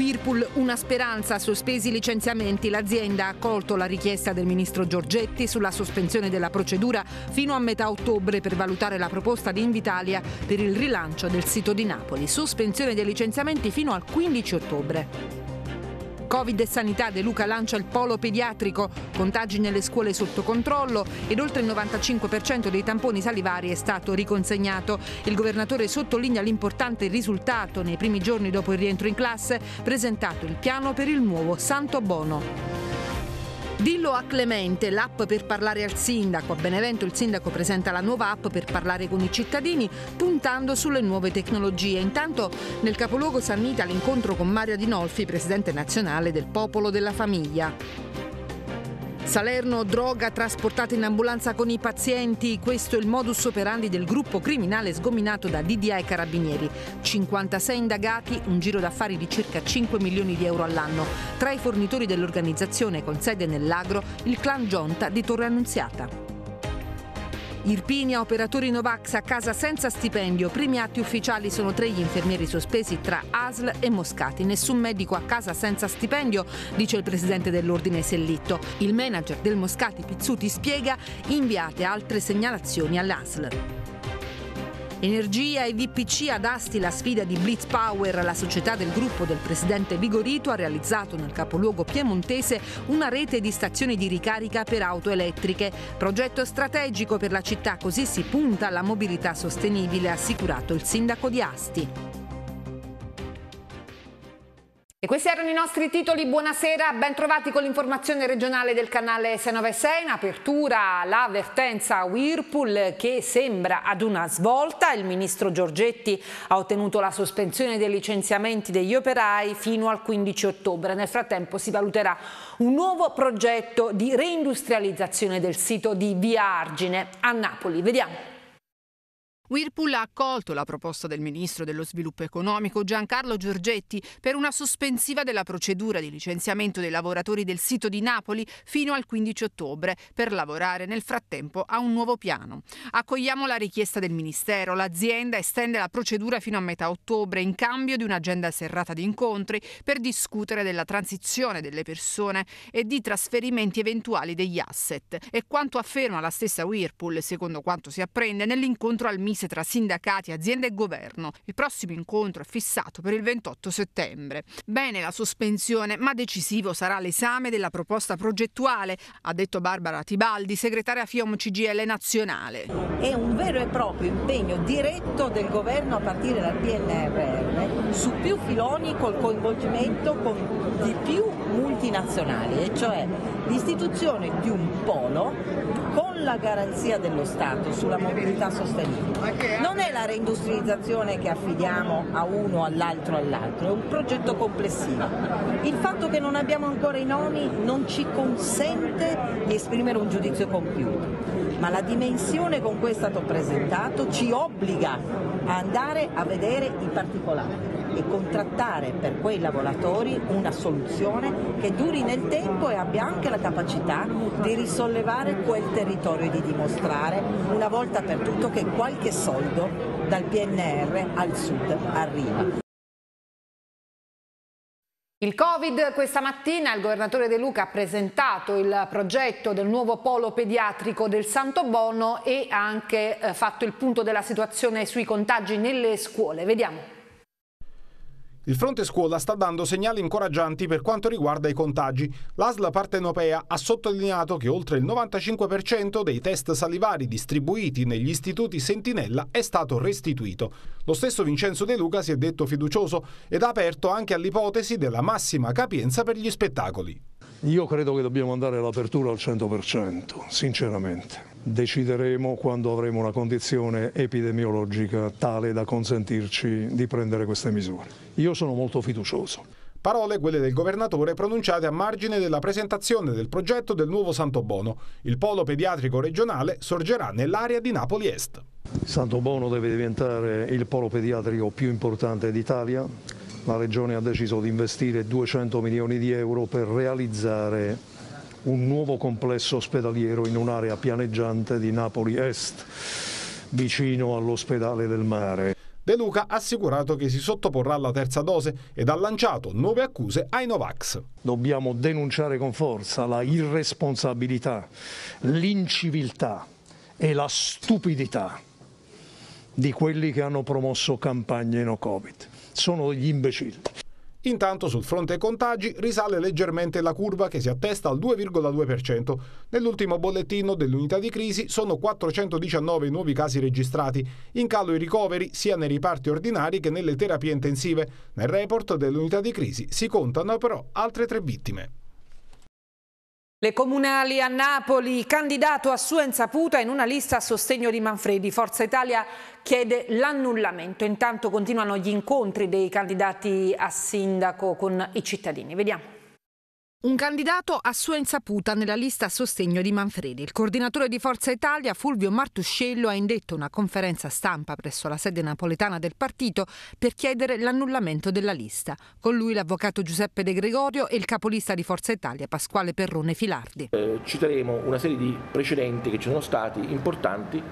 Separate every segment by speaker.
Speaker 1: Whirlpool una speranza, sospesi i licenziamenti. L'azienda ha accolto la richiesta del ministro Giorgetti sulla sospensione della procedura fino a metà ottobre per valutare la proposta di Invitalia per il rilancio del sito di Napoli. Sospensione dei licenziamenti fino al 15 ottobre. Covid e Sanità De Luca lancia il polo pediatrico, contagi nelle scuole sotto controllo ed oltre il 95% dei tamponi salivari è stato riconsegnato. Il governatore sottolinea l'importante risultato nei primi giorni dopo il rientro in classe presentato il piano per il nuovo Santo Bono. Dillo a Clemente, l'app per parlare al sindaco. A Benevento il sindaco presenta la nuova app per parlare con i cittadini, puntando sulle nuove tecnologie. Intanto nel capoluogo Sannita l'incontro con Mario Dinolfi, presidente nazionale del Popolo della Famiglia. Salerno, droga trasportata in ambulanza con i pazienti, questo è il modus operandi del gruppo criminale sgominato da DDA e Carabinieri. 56 indagati, un giro d'affari di circa 5 milioni di euro all'anno. Tra i fornitori dell'organizzazione con sede nell'agro, il clan Gionta di Torre Annunziata. Irpinia, operatori Novax a casa senza stipendio. Primi atti ufficiali sono tre gli infermieri sospesi tra ASL e Moscati. Nessun medico a casa senza stipendio, dice il presidente dell'ordine Sellitto. Il manager del Moscati Pizzuti spiega inviate altre segnalazioni all'ASL. Energia e VPC ad Asti la sfida di Blitz Power, la società del gruppo del presidente Vigorito ha realizzato nel capoluogo piemontese una rete di stazioni di ricarica per auto elettriche. Progetto strategico per la città, così si punta alla mobilità sostenibile, ha assicurato il sindaco di Asti. Questi erano i nostri titoli, buonasera, ben trovati con l'informazione regionale del canale 696, in apertura l'avvertenza Whirlpool che sembra ad una svolta, il ministro Giorgetti ha ottenuto la sospensione dei licenziamenti degli operai fino al 15 ottobre, nel frattempo si valuterà un nuovo progetto di reindustrializzazione del sito di Via Argine a Napoli, vediamo. Whirlpool ha accolto la proposta del ministro dello sviluppo economico Giancarlo Giorgetti per una sospensiva della procedura di licenziamento dei lavoratori del sito di Napoli fino al 15 ottobre per lavorare nel frattempo a un nuovo piano. Accogliamo la richiesta del ministero, l'azienda estende la procedura fino a metà ottobre in cambio di un'agenda serrata di incontri per discutere della transizione delle persone e di trasferimenti eventuali degli asset. E quanto afferma la stessa Whirlpool, secondo quanto si apprende nell'incontro al ministro intese tra sindacati, aziende e governo. Il prossimo incontro è fissato per il 28 settembre. Bene la sospensione, ma decisivo sarà l'esame della proposta progettuale, ha detto Barbara Tibaldi, segretaria FIOM CGL nazionale.
Speaker 2: È un vero e proprio impegno diretto del governo a partire dal PNRR su più filoni col coinvolgimento di più multinazionali, e cioè l'istituzione di un polo con sulla garanzia dello Stato, sulla mobilità sostenibile. Non è la reindustrializzazione che affidiamo a uno, all'altro, all'altro, è un progetto complessivo. Il fatto che non abbiamo ancora i nomi non ci consente di esprimere un giudizio compiuto, ma la dimensione con cui è stato presentato ci obbliga a andare a vedere i particolari e contrattare per quei lavoratori una soluzione che duri nel tempo e abbia anche la capacità di risollevare quel territorio e di dimostrare una volta per tutto che qualche soldo dal PNR al sud arriva.
Speaker 1: Il Covid questa mattina il governatore De Luca ha presentato il progetto del nuovo polo pediatrico del Santo Bono e ha anche eh, fatto il punto della situazione sui contagi nelle scuole. Vediamo.
Speaker 3: Il fronte scuola sta dando segnali incoraggianti per quanto riguarda i contagi. L'ASL partenopea ha sottolineato che oltre il 95% dei test salivari distribuiti negli istituti Sentinella è stato restituito. Lo stesso Vincenzo De Luca si è detto fiducioso ed ha aperto anche all'ipotesi della massima capienza per gli spettacoli.
Speaker 4: Io credo che dobbiamo andare all'apertura al 100%, sinceramente decideremo quando avremo una condizione epidemiologica tale da consentirci di prendere queste misure. Io sono molto fiducioso.
Speaker 3: Parole quelle del governatore pronunciate a margine della presentazione del progetto del nuovo Santo Bono. Il polo pediatrico regionale sorgerà nell'area di Napoli Est.
Speaker 4: Santo Bono deve diventare il polo pediatrico più importante d'Italia. La Regione ha deciso di investire 200 milioni di euro per realizzare un nuovo complesso ospedaliero in un'area pianeggiante di Napoli
Speaker 3: Est, vicino all'ospedale del mare. De Luca ha assicurato che si sottoporrà alla terza dose ed ha lanciato nuove accuse ai Novax. Dobbiamo denunciare
Speaker 4: con forza la irresponsabilità, l'inciviltà e la stupidità di quelli che hanno promosso campagne no Covid.
Speaker 3: Sono degli imbecilli. Intanto sul fronte contagi risale leggermente la curva che si attesta al 2,2%. Nell'ultimo bollettino dell'unità di crisi sono 419 i nuovi casi registrati, in calo i ricoveri sia nei riparti ordinari che nelle terapie intensive. Nel report dell'unità di crisi si contano però altre tre vittime.
Speaker 1: Le comunali a Napoli, candidato a sua insaputa in una lista a sostegno di Manfredi. Forza Italia chiede l'annullamento. Intanto continuano gli incontri dei candidati a sindaco con i cittadini. Vediamo. Un candidato a sua insaputa nella lista a sostegno di Manfredi. Il coordinatore di Forza Italia, Fulvio Martuscello, ha indetto una conferenza stampa presso la sede napoletana del partito per chiedere l'annullamento della lista. Con lui l'avvocato Giuseppe De Gregorio e il capolista di Forza Italia, Pasquale Perrone Filardi.
Speaker 5: Eh, citeremo una serie di precedenti che ci sono stati importanti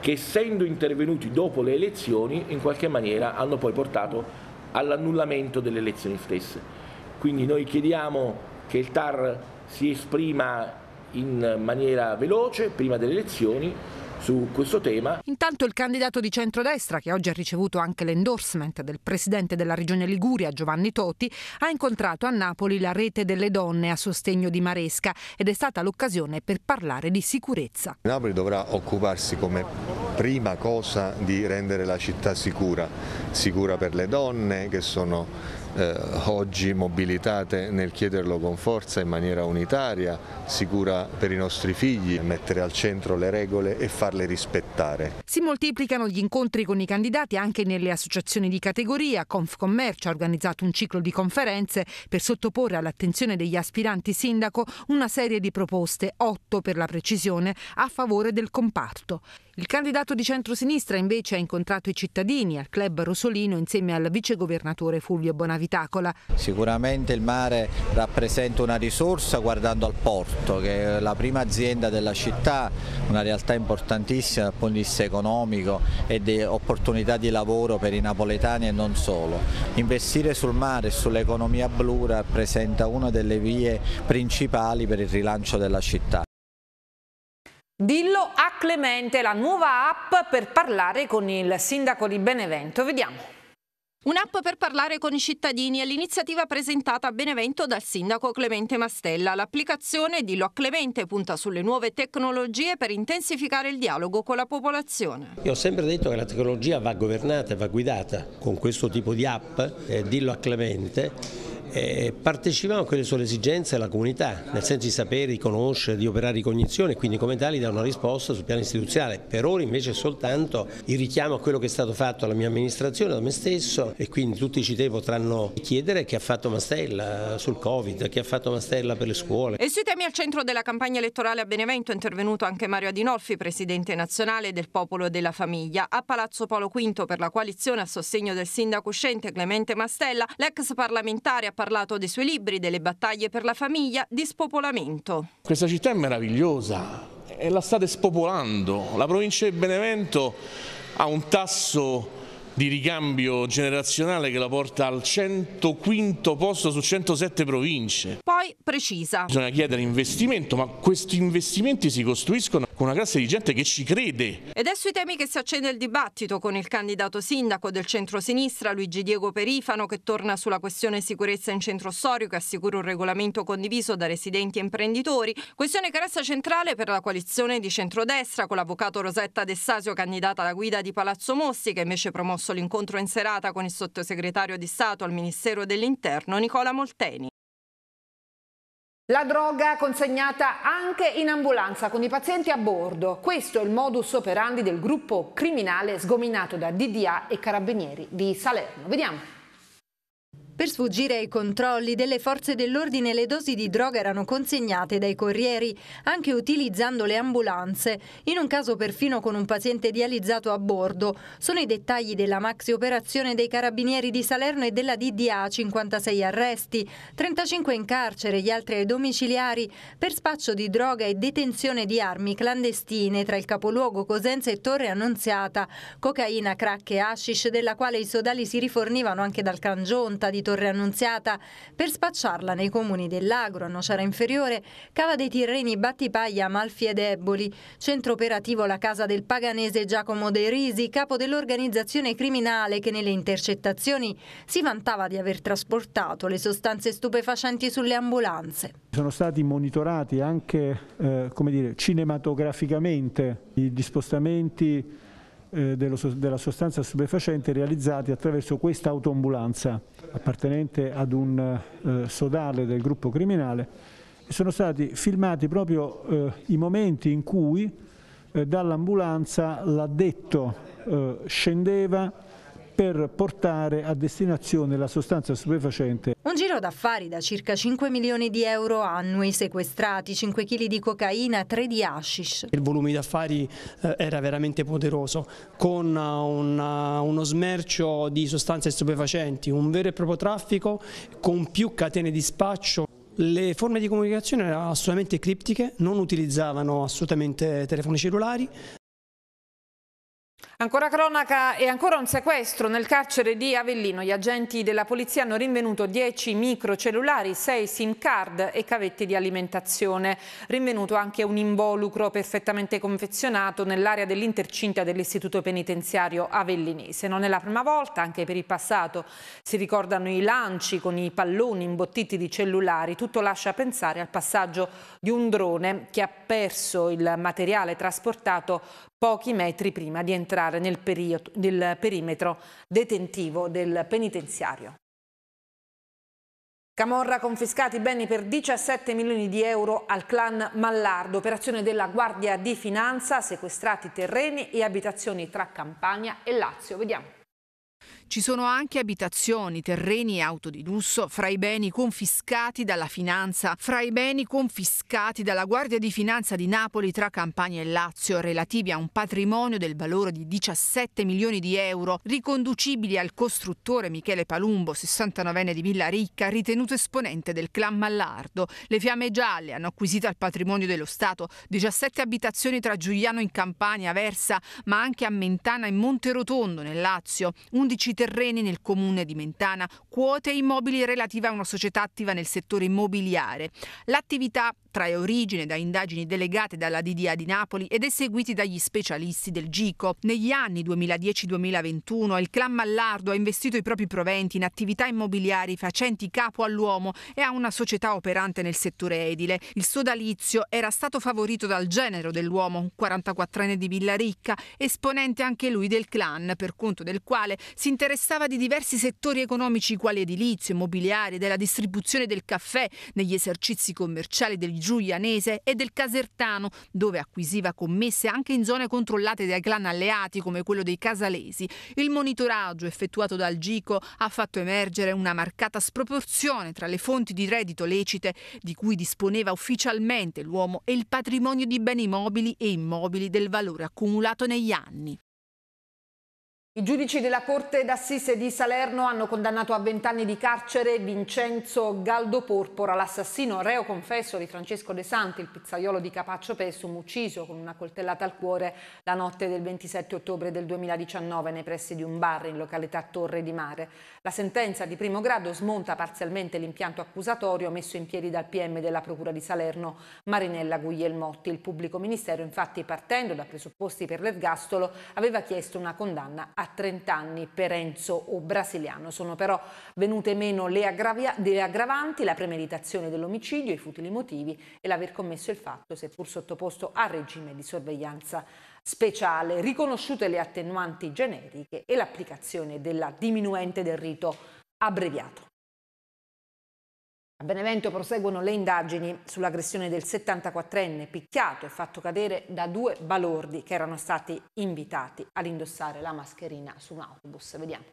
Speaker 5: che essendo intervenuti dopo le elezioni in qualche maniera hanno poi portato all'annullamento delle elezioni stesse. Quindi noi chiediamo che il TAR si esprima in maniera veloce prima delle elezioni su questo tema.
Speaker 1: Intanto il candidato di centrodestra, che oggi ha ricevuto anche l'endorsement del presidente della regione Liguria, Giovanni Toti, ha incontrato a Napoli la rete delle donne a sostegno di Maresca ed è stata l'occasione per parlare di sicurezza.
Speaker 4: Napoli dovrà occuparsi come prima cosa di rendere la città sicura, sicura per le donne che sono eh, oggi mobilitate nel chiederlo con forza in maniera unitaria, sicura per i nostri figli, mettere al centro le regole e farle rispettare.
Speaker 1: Si moltiplicano gli incontri con i candidati anche nelle associazioni di categoria. Confcommercio ha organizzato un ciclo di conferenze per sottoporre all'attenzione degli aspiranti sindaco una serie di proposte, otto per la precisione, a favore del comparto. Il candidato di centrosinistra invece ha incontrato i cittadini al club Rosolino insieme al vicegovernatore Fulvio Bonavides. Vitacola.
Speaker 5: Sicuramente il mare rappresenta una risorsa guardando al porto, che è la prima azienda della città, una realtà importantissima dal punto di vista economico e di opportunità di lavoro per i napoletani e non solo. Investire sul mare e sull'economia blu rappresenta una delle vie principali per il rilancio della città.
Speaker 1: Dillo a Clemente, la
Speaker 6: nuova app per parlare con il sindaco di Benevento. Vediamo. Un'app per parlare con i cittadini è l'iniziativa presentata a Benevento dal sindaco Clemente Mastella. L'applicazione di Lo Clemente punta sulle nuove tecnologie per intensificare il dialogo con la popolazione.
Speaker 5: Io ho sempre detto che la tecnologia va governata e va guidata con questo tipo di app, eh, dillo a Clemente, eh, partecipiamo a quelle sono le esigenze della comunità, nel senso di sapere, di conoscere, di operare ricognizione e quindi come tali dà una risposta sul piano istituzionale. Per ora invece è soltanto il richiamo a quello che è stato fatto alla mia amministrazione, da me stesso e quindi tutti i devono potranno chiedere che ha fatto Mastella sul Covid, che ha fatto Mastella per le scuole.
Speaker 1: E
Speaker 6: sui temi al centro della campagna elettorale a Benevento è intervenuto anche Mario Adinolfi, presidente nazionale del Popolo e della Famiglia. A Palazzo Polo V per la coalizione a sostegno del sindaco uscente Clemente Mastella, l'ex parlamentare ha parlato dei suoi libri, delle battaglie per la famiglia, di spopolamento. Questa città è meravigliosa
Speaker 5: e la state spopolando. La provincia di Benevento ha un tasso di ricambio generazionale che la porta al 105 posto su 107 province.
Speaker 6: Poi precisa. Bisogna
Speaker 5: chiedere investimento, ma questi investimenti si costruiscono con una classe di gente che ci crede.
Speaker 6: Ed è sui temi che si accende il dibattito con il candidato sindaco del centro-sinistra Luigi Diego Perifano che torna sulla questione sicurezza in centro storico e assicura un regolamento condiviso da residenti e imprenditori, questione che resta centrale per la coalizione di centrodestra con l'avvocato Rosetta De candidata alla guida di Palazzo Mossi che invece promosso corso l'incontro in serata con il sottosegretario di Stato al Ministero dell'Interno Nicola Molteni. La
Speaker 1: droga consegnata anche in ambulanza con i pazienti a bordo. Questo è il modus operandi del gruppo criminale sgominato da DDA e carabinieri di Salerno. Vediamo.
Speaker 7: Per sfuggire ai controlli delle forze dell'ordine le dosi di droga erano consegnate dai corrieri, anche utilizzando le ambulanze, in un caso perfino con un paziente dializzato a bordo. Sono i dettagli della maxi operazione dei carabinieri di Salerno e della DDA, 56 arresti, 35 in carcere, gli altri ai domiciliari, per spaccio di droga e detenzione di armi clandestine tra il capoluogo Cosenza e Torre Annunziata, cocaina, crack e hashish della quale i sodali si rifornivano anche dal Cangionta di Torre Annunziata per spacciarla nei comuni dell'Agro, Nocera Inferiore, Cava dei Tirreni, Battipaglia, Amalfi ed Eboli. Centro operativo la casa del paganese Giacomo De Risi, capo dell'organizzazione criminale che nelle intercettazioni si vantava di aver trasportato le sostanze stupefacenti sulle ambulanze.
Speaker 4: Sono stati
Speaker 3: monitorati anche eh, dire, cinematograficamente gli spostamenti eh, dello, della sostanza stupefacente realizzati attraverso questa autoambulanza appartenente ad un eh, sodale del gruppo criminale sono stati filmati proprio eh, i momenti in cui eh, dall'ambulanza l'addetto eh, scendeva per portare a destinazione
Speaker 4: la sostanza stupefacente.
Speaker 7: Un giro d'affari da circa 5 milioni di euro annui sequestrati, 5 kg di cocaina, 3 di hashish.
Speaker 4: Il volume d'affari eh, era veramente poderoso, con eh, una, eh, uno smercio di sostanze stupefacenti,
Speaker 5: un vero e proprio traffico con più catene di spaccio. Le forme di comunicazione erano assolutamente criptiche, non utilizzavano assolutamente telefoni cellulari,
Speaker 1: Ancora cronaca e ancora un sequestro nel carcere di Avellino. Gli agenti della polizia hanno rinvenuto 10 microcellulari, 6 sim card e cavette di alimentazione. Rinvenuto anche un involucro perfettamente confezionato nell'area dell'intercinta dell'istituto penitenziario avellinese. Non è la prima volta, anche per il passato si ricordano i lanci con i palloni imbottiti di cellulari. Tutto lascia pensare al passaggio di un drone che ha perso il materiale trasportato pochi metri prima di entrare entrare nel, periodo, nel perimetro detentivo del penitenziario. Camorra i beni per 17 milioni di euro al clan Mallardo, operazione della Guardia di Finanza, sequestrati terreni e abitazioni tra Campania e Lazio. Vediamo. Ci sono anche abitazioni, terreni e auto di lusso fra i beni confiscati dalla finanza, fra i beni confiscati dalla Guardia di Finanza di Napoli tra Campania e Lazio, relativi a un patrimonio del valore di 17 milioni di euro, riconducibili al costruttore Michele Palumbo, 69enne di Villa Ricca, ritenuto esponente del clan Mallardo. Le fiamme gialle hanno acquisito al patrimonio dello Stato 17 abitazioni tra Giuliano in Campania, Versa, ma anche a Mentana e Monterotondo nel Lazio, 11 terreni nel comune di Mentana, quote immobili relative a una società attiva nel settore immobiliare. L'attività trae origine da indagini delegate dalla DDA di Napoli ed eseguiti dagli specialisti del GICO. Negli anni 2010-2021 il clan Mallardo ha investito i propri proventi in attività immobiliari facenti capo all'uomo e a una società operante nel settore edile. Il sodalizio era stato favorito dal genero dell'uomo, un 44enne di Villaricca, esponente anche lui del clan, per conto del quale si interessava di diversi settori economici quali edilizio, immobiliare, della distribuzione del caffè, negli esercizi commerciali degli Giulianese e del Casertano, dove acquisiva commesse anche in zone controllate dai clan alleati come quello dei Casalesi. Il monitoraggio effettuato dal GICO ha fatto emergere una marcata sproporzione tra le fonti di reddito lecite di cui disponeva ufficialmente l'uomo e il patrimonio di beni mobili e immobili del valore accumulato negli anni. I giudici della Corte d'Assise di Salerno hanno condannato a 20 anni di carcere Vincenzo Galdo Porpora, l'assassino reo confesso di Francesco De Santi, il pizzaiolo di Capaccio Pessum, ucciso con una coltellata al cuore la notte del 27 ottobre del 2019 nei pressi di un bar in località Torre di Mare. La sentenza di primo grado smonta parzialmente l'impianto accusatorio messo in piedi dal PM della Procura di Salerno, Marinella Guglielmotti. Il pubblico ministero, infatti, partendo da presupposti per l'ergastolo, aveva chiesto una condanna a a 30 anni per Enzo o Brasiliano. Sono però venute meno le, le aggravanti, la premeditazione dell'omicidio, i futili motivi e l'aver commesso il fatto, seppur sottoposto a regime di sorveglianza speciale, riconosciute le attenuanti generiche e l'applicazione della diminuente del rito abbreviato. A Benevento proseguono le indagini sull'aggressione del 74enne picchiato e fatto cadere da due balordi che erano stati invitati ad indossare la mascherina su un autobus. Vediamo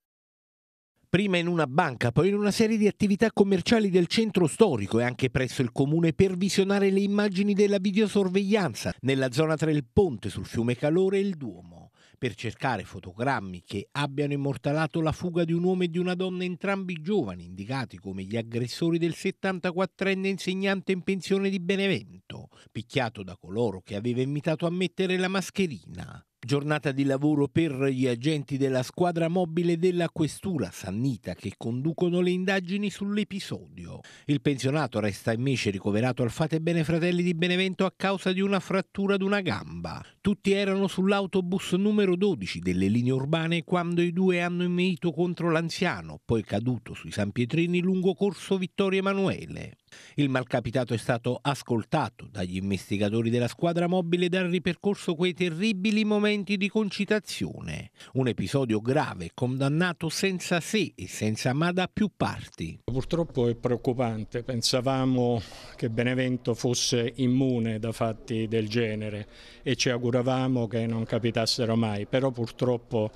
Speaker 5: prima in una banca, poi in una serie di attività commerciali del centro storico e anche presso il comune per visionare le immagini della videosorveglianza nella zona tra il ponte sul fiume Calore e il Duomo per cercare fotogrammi che abbiano immortalato la fuga di un uomo e di una donna entrambi giovani, indicati come gli aggressori del 74enne insegnante in pensione di Benevento, picchiato da coloro che aveva invitato a mettere la mascherina. Giornata di lavoro per gli agenti della squadra mobile della Questura Sannita che conducono le indagini sull'episodio. Matteo. Il pensionato resta invece ricoverato al Fate Bene Fratelli di Benevento a causa di una frattura di una gamba. Tutti erano sull'autobus numero 12 delle linee urbane quando i due hanno inveito contro l'anziano, poi caduto sui San Pietrini lungo corso Vittorio Emanuele. Il malcapitato è stato ascoltato dagli investigatori della squadra mobile ed ha ripercorso quei terribili momenti di concitazione. Un episodio grave, condannato senza se e senza ma da più parti. Purtroppo è preoccupante preoccupante, pensavamo che Benevento fosse immune da fatti del genere e ci auguravamo che non capitassero mai, però purtroppo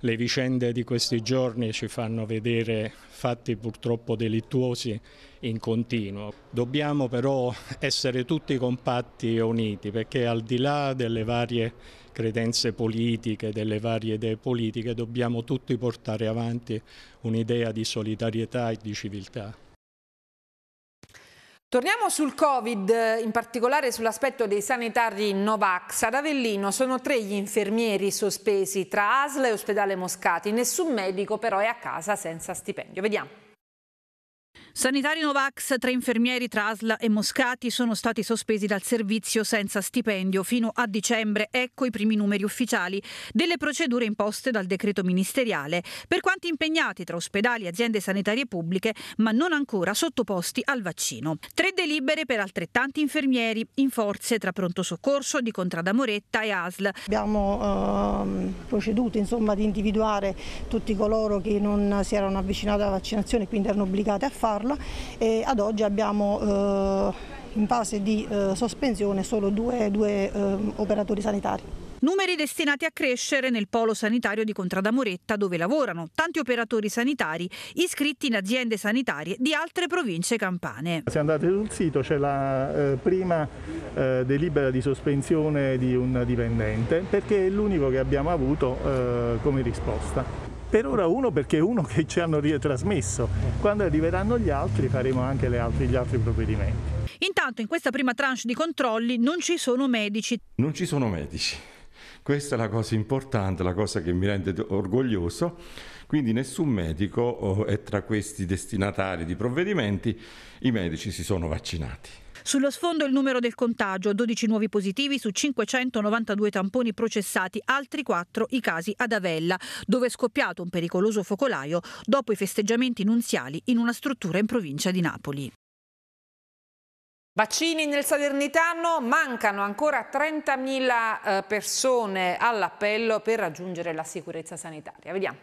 Speaker 5: le vicende di questi giorni ci fanno vedere fatti purtroppo delittuosi in continuo. Dobbiamo però essere tutti compatti e uniti perché al di là delle varie credenze politiche, delle varie idee politiche, dobbiamo tutti portare avanti un'idea di solidarietà e di civiltà.
Speaker 1: Torniamo sul Covid, in particolare sull'aspetto dei sanitari Novax. Ad Avellino sono tre gli infermieri sospesi tra ASL e Ospedale Moscati. Nessun medico però è a casa senza stipendio.
Speaker 2: Vediamo. Sanitari Novax, tre infermieri tra Trasla e Moscati sono stati sospesi dal servizio senza stipendio fino a dicembre. Ecco i primi numeri ufficiali delle procedure imposte dal decreto ministeriale per quanti impegnati tra ospedali e aziende sanitarie pubbliche, ma non ancora sottoposti al vaccino. Tre delibere per altrettanti infermieri in forze tra pronto soccorso di Contrada Moretta e ASL. Abbiamo eh, proceduto insomma, ad individuare tutti coloro che non si erano avvicinati alla vaccinazione e quindi erano obbligati a farlo farla e ad oggi abbiamo eh, in fase di eh, sospensione solo due, due eh, operatori sanitari. Numeri destinati a crescere nel polo sanitario di Contradamoretta dove lavorano tanti operatori sanitari iscritti in aziende sanitarie di altre province campane.
Speaker 4: Se andate sul sito c'è la eh, prima eh, delibera di sospensione di un dipendente perché è l'unico che abbiamo avuto eh, come risposta. Per ora uno perché è uno che ci hanno ritrasmesso, quando arriveranno gli altri faremo anche altri, gli altri provvedimenti.
Speaker 2: Intanto in questa prima tranche di controlli non ci sono medici.
Speaker 4: Non ci sono medici. Questa è la cosa
Speaker 3: importante, la cosa che mi rende orgoglioso. Quindi nessun medico oh, è tra questi destinatari di provvedimenti, i medici si sono vaccinati.
Speaker 2: Sullo sfondo il numero del contagio, 12 nuovi positivi su 592 tamponi processati, altri 4 i casi ad Avella, dove è scoppiato un pericoloso focolaio dopo i festeggiamenti nunziali in una struttura in provincia di Napoli.
Speaker 1: Vaccini nel Salernitano, mancano ancora 30.000 eh, persone all'appello per raggiungere la sicurezza sanitaria. Vediamo.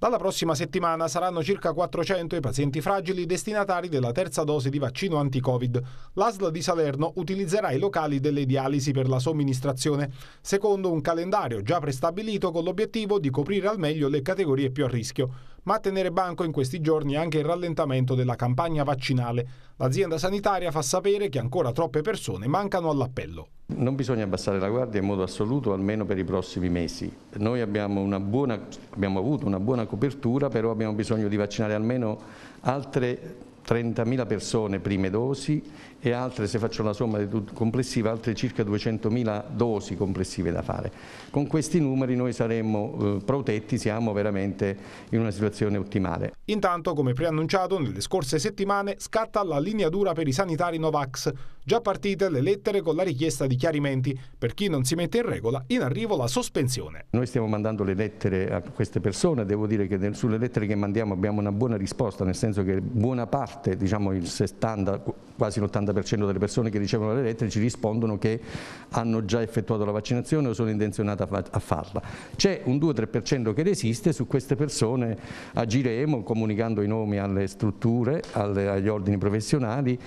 Speaker 3: Dalla prossima settimana saranno circa 400 i pazienti fragili destinatari della terza dose di vaccino anti-Covid. L'ASL di Salerno utilizzerà i locali delle dialisi per la somministrazione, secondo un calendario già prestabilito con l'obiettivo di coprire al meglio le categorie più a rischio ma a tenere banco in questi giorni anche il rallentamento della campagna vaccinale. L'azienda sanitaria fa sapere che ancora troppe persone mancano all'appello.
Speaker 4: Non bisogna abbassare la guardia in modo assoluto, almeno per i prossimi mesi. Noi abbiamo, buona, abbiamo avuto una buona copertura, però abbiamo bisogno di vaccinare almeno altre 30.000 persone prime dosi e altre, se faccio la somma complessiva, altre circa 200.000 dosi complessive da fare. Con questi numeri noi saremmo eh, protetti, siamo veramente in una situazione ottimale.
Speaker 3: Intanto, come preannunciato, nelle scorse settimane scatta la linea dura per i sanitari Novax. Già partite le lettere con la richiesta di chiarimenti. Per chi non si mette in regola, in arrivo la
Speaker 4: sospensione. Noi stiamo mandando le lettere a queste persone, devo dire che sulle lettere che mandiamo abbiamo una buona risposta, nel senso che buona parte, diciamo il 70, quasi l'80% delle persone che ricevono le lettere ci rispondono che hanno già effettuato la vaccinazione o sono intenzionate a farla. C'è un 2-3% che resiste, su queste persone agiremo comunicando i nomi alle strutture, alle, agli ordini professionali,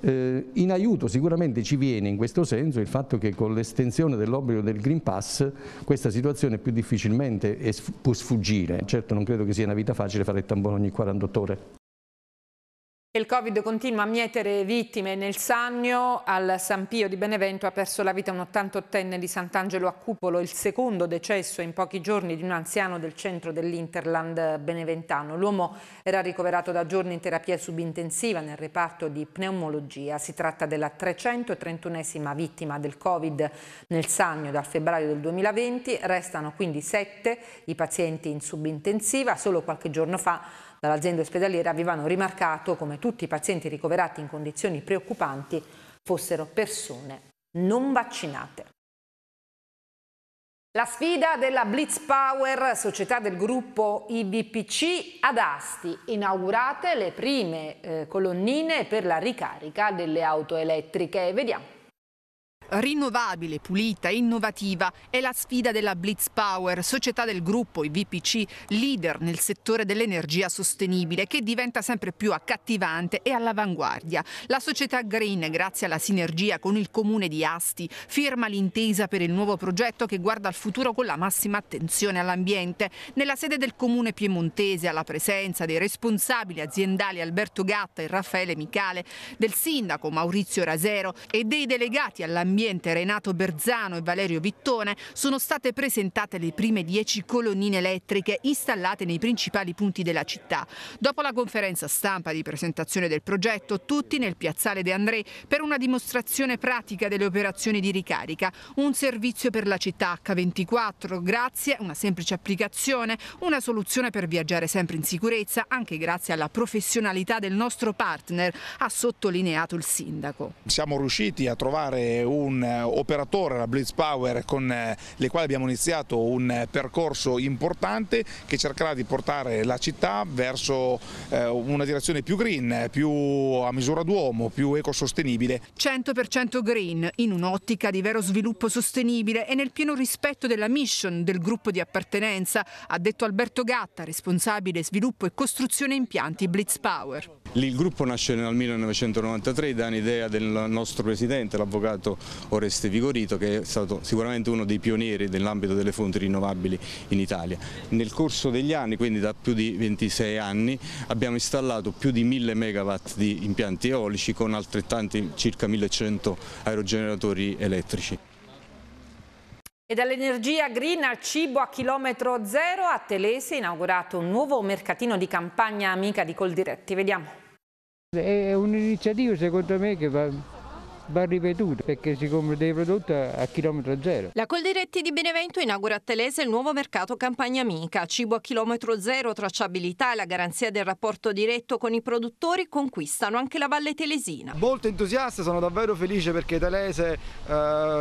Speaker 4: eh, in aiuto aiuto sicuramente ci viene in questo senso il fatto che con l'estensione dell'obbligo del Green Pass questa situazione più difficilmente può sfuggire. Certo non credo che sia una vita facile fare il tampone ogni 48 ore.
Speaker 1: Il Covid continua a mietere vittime nel Sannio, al San Pio di Benevento ha perso la vita un 88enne di Sant'Angelo a Cupolo, il secondo decesso in pochi giorni di un anziano del centro dell'Interland beneventano. L'uomo era ricoverato da giorni in terapia subintensiva nel reparto di pneumologia. Si tratta della 331esima vittima del Covid nel Sannio dal febbraio del 2020, restano quindi sette i pazienti in subintensiva. Solo qualche giorno fa dall'azienda ospedaliera avevano rimarcato come tutti i pazienti ricoverati in condizioni preoccupanti fossero persone non vaccinate. La sfida della Blitz Power, società del gruppo IBPC ad Asti, inaugurate le prime eh, colonnine per la ricarica delle auto elettriche. Vediamo rinnovabile, pulita, innovativa è la sfida della Blitz Power, società del gruppo IVPC, leader nel settore dell'energia sostenibile, che diventa sempre più accattivante e all'avanguardia. La società Green, grazie alla sinergia con il comune di Asti, firma l'intesa per il nuovo progetto che guarda al futuro con la massima attenzione all'ambiente. Nella sede del comune piemontese, alla presenza dei responsabili aziendali Alberto Gatta e Raffaele Micale, del sindaco Maurizio Rasero e dei delegati all'ambiente Ambiente Renato Berzano e Valerio Vittone sono state presentate le prime 10 colonnine elettriche installate nei principali punti della città. Dopo la conferenza stampa di presentazione del progetto, tutti nel piazzale De André per una dimostrazione pratica delle operazioni di ricarica, un servizio per la città H24 grazie a una semplice applicazione, una soluzione per viaggiare sempre in sicurezza anche grazie alla professionalità del nostro partner, ha sottolineato il sindaco.
Speaker 3: Siamo riusciti a trovare un un eh, operatore, la Blitz Power, con eh, le quali abbiamo iniziato un eh, percorso importante che cercherà di portare la città verso una direzione più green, più a misura d'uomo, più ecosostenibile.
Speaker 1: 100% green, in un'ottica di vero sviluppo sostenibile e nel pieno rispetto della mission del gruppo di appartenenza, ha detto Alberto Gatta, responsabile sviluppo e costruzione impianti Blitz Power.
Speaker 4: Il gruppo nasce nel 1993, da un'idea del nostro presidente, l'avvocato Oreste Vigorito che è stato sicuramente uno dei pionieri nell'ambito delle fonti rinnovabili in Italia. Nel corso degli anni, quindi da più di 26 anni, abbiamo installato più di 1000 megawatt di impianti eolici con altrettanti circa 1100 aerogeneratori elettrici.
Speaker 1: E dall'energia green al cibo a chilometro zero a Telese è inaugurato un nuovo mercatino di campagna amica di Coldiretti. Vediamo.
Speaker 5: È un'iniziativa secondo me che va va ripetuto perché si compra dei prodotti a chilometro zero.
Speaker 6: La Coldiretti di Benevento inaugura a Telese il nuovo mercato Campagna Amica, cibo a chilometro zero, tracciabilità e la garanzia del rapporto diretto con i produttori conquistano anche la Valle Telesina.
Speaker 4: Molto entusiasta, sono
Speaker 3: davvero felice perché Telese eh,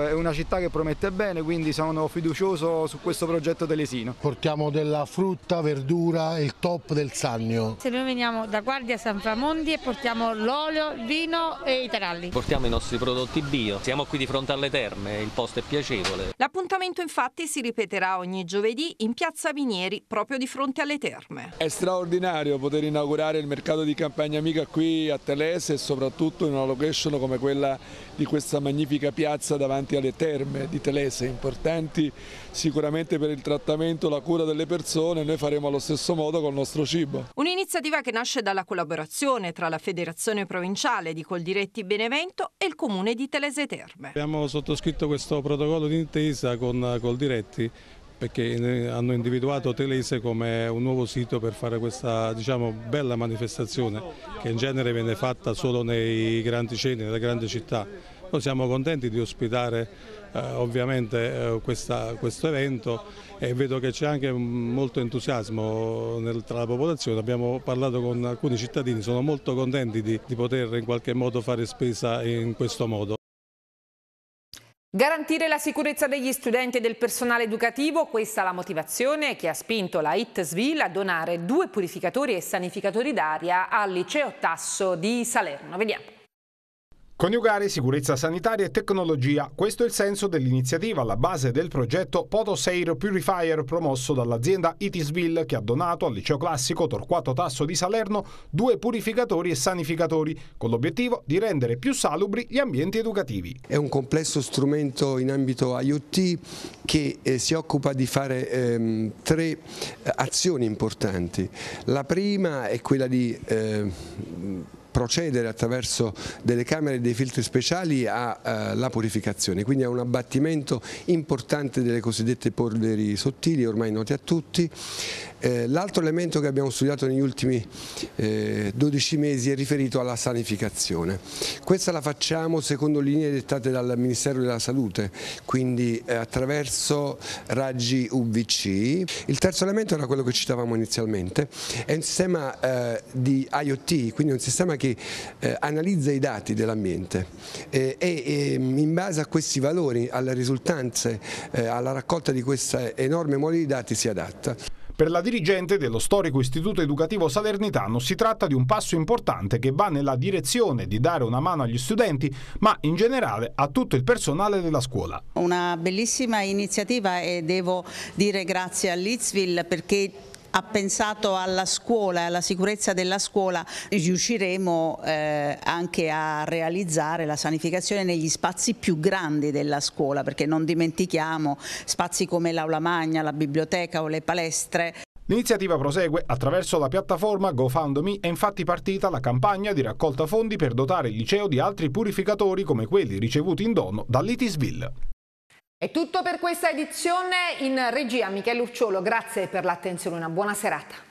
Speaker 3: è una città che promette bene, quindi sono fiducioso
Speaker 4: su questo progetto telesino. Portiamo della frutta, verdura e il top del Sannio.
Speaker 2: Se noi veniamo da Guardia San Framondi e portiamo l'olio, il vino e i taralli.
Speaker 4: Portiamo i nostri prodotti bio. Siamo qui di fronte alle terme, il posto è piacevole.
Speaker 6: L'appuntamento infatti si ripeterà ogni giovedì in piazza Vinieri, proprio di fronte alle terme.
Speaker 4: È straordinario poter inaugurare il mercato di Campagna Amica qui a Telese e soprattutto in una location come quella di questa magnifica piazza davanti alle terme di Telese, importanti
Speaker 3: sicuramente per il trattamento, la cura delle persone, noi faremo allo stesso modo col nostro cibo.
Speaker 6: Un'iniziativa che nasce dalla collaborazione tra la Federazione Provinciale di Coldiretti Benevento e il Comune comune di Telese Terme.
Speaker 3: Abbiamo sottoscritto questo protocollo d'intesa con Diretti perché eh, hanno individuato Telese come un nuovo sito per fare questa diciamo, bella manifestazione che in genere viene fatta solo nei grandi centri, nelle grandi città. Noi siamo contenti di ospitare eh, ovviamente eh, questa, questo evento e vedo che c'è anche molto entusiasmo nel, tra la popolazione, abbiamo parlato con alcuni cittadini, sono molto contenti di, di poter in qualche modo fare spesa in questo modo.
Speaker 1: Garantire la sicurezza degli studenti e del personale educativo, questa è la motivazione che ha spinto la ITSVIL a donare due purificatori e sanificatori d'aria al liceo Tasso di Salerno. Vediamo.
Speaker 3: Coniugare sicurezza sanitaria e tecnologia, questo è il senso dell'iniziativa alla base del progetto Potoseir Purifier promosso dall'azienda Itisville che ha donato al liceo classico Torquato Tasso di Salerno due purificatori e sanificatori con l'obiettivo di rendere più salubri gli
Speaker 4: ambienti educativi. È un complesso strumento in ambito IoT che eh, si occupa di fare ehm, tre eh, azioni importanti. La prima è quella di... Eh, procedere attraverso delle camere e dei filtri speciali alla eh, purificazione, quindi a un abbattimento importante delle cosiddette polveri sottili, ormai note a tutti. Eh, L'altro elemento che abbiamo studiato negli ultimi eh, 12 mesi è riferito alla sanificazione. Questa la facciamo secondo linee dettate dal Ministero della Salute, quindi eh, attraverso raggi UVC. Il terzo elemento era quello che citavamo inizialmente, è un sistema eh, di IoT, quindi un sistema che che eh, analizza i dati dell'ambiente eh, e, e, mm, in base a questi valori, alle risultanze, eh, alla raccolta di questa enorme mole di dati si adatta. Per la
Speaker 3: dirigente dello storico istituto educativo salernitano si tratta di un passo importante che va nella direzione di dare una mano agli studenti, ma in generale a tutto il personale della scuola.
Speaker 2: Una bellissima iniziativa e devo dire grazie all'Itzville perché ha pensato alla scuola, e alla sicurezza della scuola, riusciremo eh, anche a realizzare la sanificazione negli spazi più grandi della scuola, perché non dimentichiamo spazi come l'aula magna, la biblioteca o le palestre.
Speaker 3: L'iniziativa prosegue attraverso la piattaforma GoFundMe è infatti partita la campagna di raccolta fondi per dotare il liceo di altri purificatori come quelli ricevuti in dono dall'Itisville.
Speaker 1: È tutto per questa edizione in regia Michele Ucciolo, grazie per l'attenzione, una buona serata.